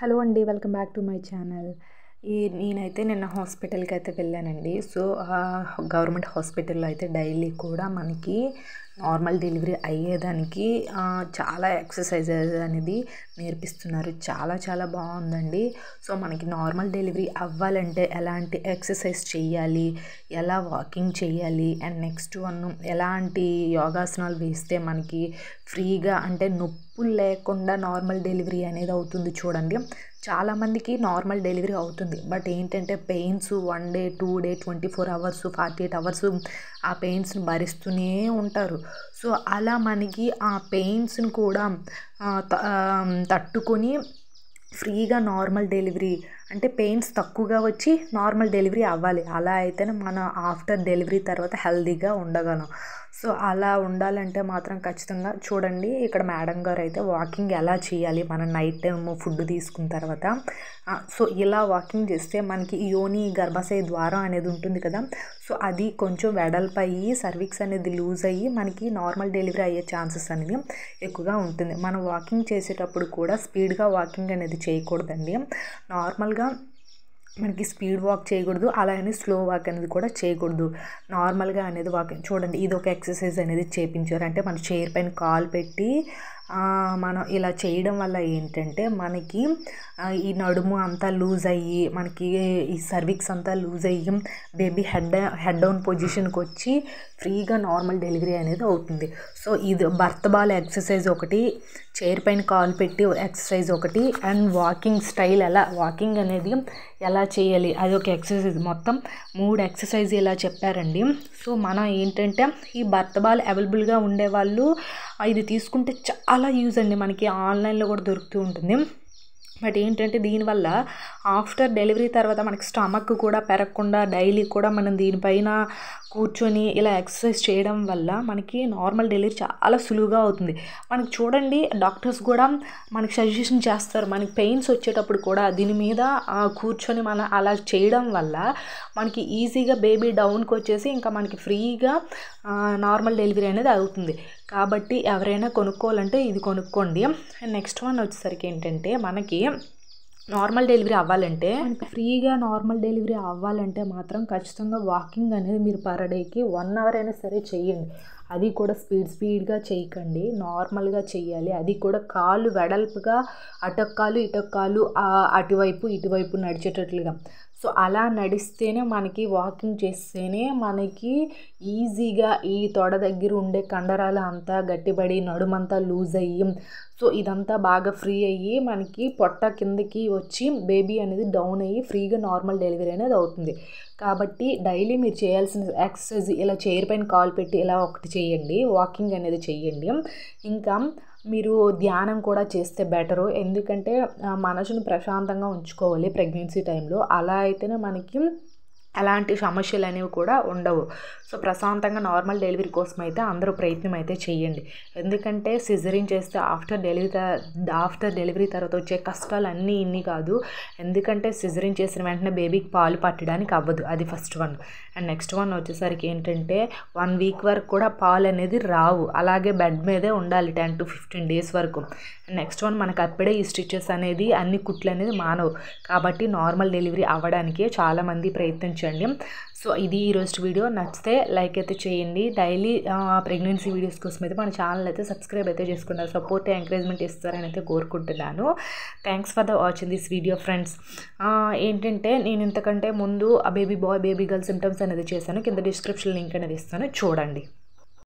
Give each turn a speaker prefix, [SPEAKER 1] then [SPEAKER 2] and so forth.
[SPEAKER 1] Hello andy, welcome back to my channel. ఈ నేనైతే నిన్న హాస్పిటల్కి అయితే వెళ్ళానండి సో గవర్నమెంట్ హాస్పిటల్లో అయితే డైలీ కూడా మనకి నార్మల్ డెలివరీ అయ్యేదానికి చాలా ఎక్సర్సైజెస్ అనేది నేర్పిస్తున్నారు చాలా చాలా బాగుందండి సో మనకి నార్మల్ డెలివరీ అవ్వాలంటే ఎలాంటి ఎక్సర్సైజ్ చేయాలి ఎలా వాకింగ్ చేయాలి అండ్ నెక్స్ట్ వన్ ఎలాంటి యోగాసనాలు వేస్తే మనకి ఫ్రీగా అంటే నొప్పులు లేకుండా నార్మల్ డెలివరీ అనేది అవుతుంది చూడండి చాలామందికి నార్మల్ డెలివరీ అవుతుంది బట్ ఏంటంటే pains one day two day twenty four hours forty eight hours ఆ పెయిన్స్ని భరిస్తూనే ఉంటారు సో అలా మనకి ఆ పెయిన్స్ని కూడా తట్టుకొని ఫ్రీగా నార్మల్ డెలివరీ అంటే పెయిన్స్ తక్కువగా వచ్చి నార్మల్ డెలివరీ అవ్వాలి అలా అయితేనే మన ఆఫ్టర్ డెలివరీ తర్వాత హెల్దీగా ఉండగలం సో అలా ఉండాలంటే మాత్రం ఖచ్చితంగా చూడండి ఇక్కడ మేడం గారు అయితే వాకింగ్ ఎలా చేయాలి మనం నైట్ టైము ఫుడ్ తీసుకున్న తర్వాత సో ఇలా వాకింగ్ చేస్తే మనకి యోని గర్భాశయ ద్వారం అనేది ఉంటుంది కదా సో అది కొంచెం వెడల్పు అయ్యి సర్వీక్స్ అనేది లూజ్ అయ్యి మనకి నార్మల్ డెలివరీ అయ్యే ఛాన్సెస్ అనేది ఎక్కువగా ఉంటుంది మనం వాకింగ్ చేసేటప్పుడు కూడా స్పీడ్గా వాకింగ్ అనేది చేయకూడదండి నార్మల్గా మనకి స్పీడ్ వాక్ చేయకూడదు అలా అని స్లో వాక్ అనేది కూడా చేయకూడదు నార్మల్గా అనేది వాకింగ్ చూడండి ఇది ఒక ఎక్సర్సైజ్ అనేది చేపించారు అంటే మన చైర్ పైన కాలు పెట్టి మనం ఇలా చేయడం వల్ల ఏంటంటే మనకి ఈ నడుము అంతా లూజ్ అయ్యి మనకి ఈ సర్విక్స్ అంతా లూజ్ అయ్యి బేబీ హెడ్ హెడ్ డౌన్ పొజిషన్కి వచ్చి ఫ్రీగా నార్మల్ డెలివరీ అనేది అవుతుంది సో ఇది బర్త్ బాల్ ఎక్సర్సైజ్ ఒకటి చైర్ పైన కాలు పెట్టి ఎక్సర్సైజ్ ఒకటి అండ్ వాకింగ్ స్టైల్ ఎలా వాకింగ్ అనేది ఎలా చేయాలి అది ఒక ఎక్సర్సైజ్ మొత్తం మూడు ఎక్సర్సైజ్ ఇలా చెప్పారండి సో మనం ఏంటంటే ఈ బర్త్ బాల్ అవైలబుల్గా ఉండే వాళ్ళు ఇది తీసుకుంటే చాలా చాలా యూజ్ అండి మనకి ఆన్లైన్లో కూడా దొరుకుతూ ఉంటుంది బట్ ఏంటంటే దీనివల్ల ఆఫ్టర్ డెలివరీ తర్వాత మనకి స్టమక్ కూడా పెరగకుండా డైలీ కూడా మనం దీనిపైన కూర్చొని ఇలా ఎక్సర్సైజ్ చేయడం వల్ల మనకి నార్మల్ డెలివరీ చాలా సులువుగా అవుతుంది మనకి చూడండి డాక్టర్స్ కూడా మనకి సజెషన్ చేస్తారు మనకి పెయిన్స్ వచ్చేటప్పుడు కూడా దీని మీద కూర్చొని మనం అలా చేయడం వల్ల మనకి ఈజీగా బేబీ డౌన్కి వచ్చేసి ఇంకా మనకి ఫ్రీగా నార్మల్ డెలివరీ అనేది అవుతుంది కాబట్టి ఎవరైనా కొనుక్కోవాలంటే ఇది కొనుక్కోండి నెక్స్ట్ వన్ వచ్చేసరికి ఏంటంటే మనకి నార్మల్ డెలివరీ అవ్వాలంటే ఫ్రీగా నార్మల్ డెలివరీ అవ్వాలంటే మాత్రం ఖచ్చితంగా వాకింగ్ అనేది మీరు పర్ డేకి వన్ అవర్ అయినా సరే చేయండి అది కూడా స్పీడ్ స్పీడ్గా చేయకండి నార్మల్గా చేయాలి అది కూడా కాలు వెడల్పుగా అటొక్కాలు ఇటొక్కాలు అటువైపు ఇటువైపు నడిచేటట్లుగా సో అలా నడిస్తేనే మనకి వాకింగ్ చేస్తేనే మనకి ఈజీగా ఈ తొడ దగ్గర ఉండే కండరాలు అంతా గట్టిపడి నడుమంతా లూజ్ అయ్యి సో ఇదంతా బాగా ఫ్రీ అయ్యి మనకి పొట్ట కిందకి వచ్చి బేబీ అనేది డౌన్ అయ్యి ఫ్రీగా నార్మల్ డెలివరీ అనేది అవుతుంది కాబట్టి డైలీ మీరు చేయాల్సిన ఎక్సర్సైజ్ ఇలా చైర్ పైన కాల్ పెట్టి ఇలా ఒకటి చేయండి వాకింగ్ అనేది చేయండి ఇంకా మీరు ధ్యానం కూడా చేస్తే బెటరు ఎందుకంటే మనసును ప్రశాంతంగా ఉంచుకోవాలి ప్రెగ్నెన్సీ టైంలో అలా అయితేనే మనకి ఎలాంటి సమస్యలు అనేవి కూడా ఉండవు సో ప్రశాంతంగా నార్మల్ డెలివరీ కోసం అయితే అందరూ ప్రయత్నం అయితే చేయండి ఎందుకంటే సిజరింగ్ చేస్తే ఆఫ్టర్ డెలివరీ ఆఫ్టర్ డెలివరీ తర్వాత వచ్చే కష్టాలు అన్నీ ఇన్ని కాదు ఎందుకంటే సిజరింగ్ చేసిన వెంటనే బేబీకి పాలు పట్టడానికి అవ్వదు అది first one and next one వచ్చేసరికి ఏంటంటే వన్ వీక్ వరకు కూడా పాలు అనేది రావు అలాగే బెడ్ మీదే ఉండాలి టెన్ టు ఫిఫ్టీన్ డేస్ వరకు నెక్స్ట్ వన్ మనకు అప్పుడే ఈ స్టిచెస్ అనేది అన్ని కుట్లు అనేది మానవు కాబట్టి నార్మల్ డెలివరీ అవ్వడానికే చాలామంది ప్రయత్నించారు అండి సో ఇది ఈరోజు వీడియో నచ్చితే లైక్ అయితే చేయండి డైలీ ప్రెగ్నెన్సీ వీడియోస్ కోసం అయితే మన ఛానల్ అయితే సబ్స్క్రైబ్ అయితే చేసుకుంటారు సపోర్ట్ ఎంకరేజ్మెంట్ ఇస్తారని అయితే కోరుకుంటున్నాను thanks for the watching this video friends ఏంటంటే నేను ఇంతకంటే ముందు baby boy baby girl symptoms అనేది చేశాను కింద డిస్క్రిప్షన్ లింక్ అనేది ఇస్తాను చూడండి